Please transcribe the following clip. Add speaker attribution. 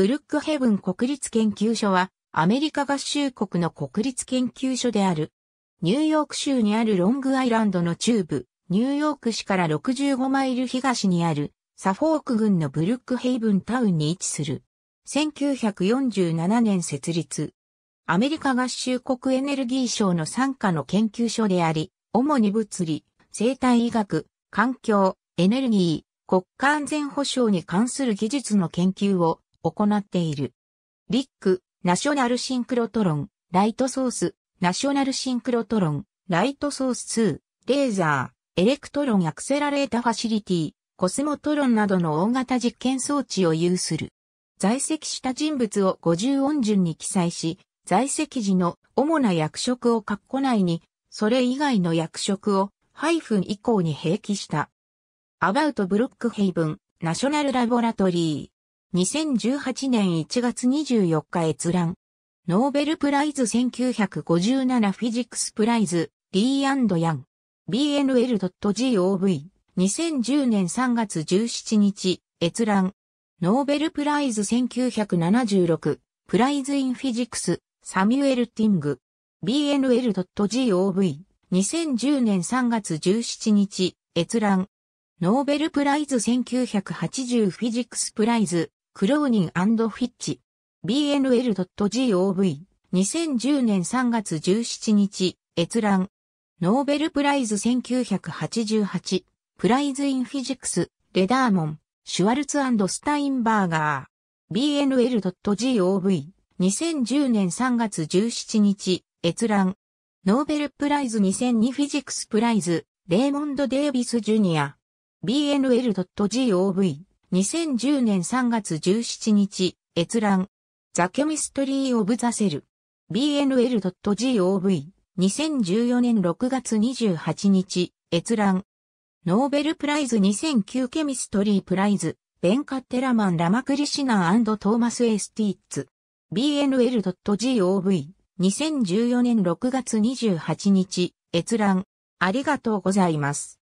Speaker 1: ブルックヘブン国立研究所は、アメリカ合衆国の国立研究所である。ニューヨーク州にあるロングアイランドの中部、ニューヨーク市から65マイル東にある、サフォーク郡のブルックヘイブンタウンに位置する。1947年設立。アメリカ合衆国エネルギー省の傘下の研究所であり、主に物理、生態医学、環境、エネルギー、国家安全保障に関する技術の研究を行っている。リック、ナショナルシンクロトロン、ライトソース、ナショナルシンクロトロン、ライトソース2、レーザー、エレクトロンアクセラレータファシリティ、コスモトロンなどの大型実験装置を有する。在籍した人物を50音順に記載し、在籍時の主な役職を括弧内に、それ以外の役職をハイフン以降に併記した。アバウトブロックヘイブン、ナショナルラボラトリー。2018年1月24日閲覧。ノーベルプライズ1957フィジックスプライズ、リーヤン。bnl.gov。2010年3月17日、閲覧。ノーベルプライズ1976、プライズインフィジックス、サミュエル・ティング。bnl.gov。2010年3月17日、閲覧。ノーベルプライズ1980フィジックスプライズ、クローニンフィッチ、bnl.gov、2010年3月17日、閲覧、ノーベルプライズ1988、プライズインフィジクス、レダーモン、シュワルツスタインバーガー、bnl.gov、2010年3月17日、閲覧、ノーベルプライズ2002フィジクスプライズ、レーモンド・デービス・ジュニア、bnl.gov、2010年3月17日、閲覧。ザ・ケミストリー・オブ・ザ・セル。bnl.gov。2014年6月28日、閲覧。ノーベルプライズ2009ケミストリープライズ。ベンカッテラマン・ラマクリシナントーマス・エスティッツ。bnl.gov。2014年6月28日、閲覧。ありがとうございます。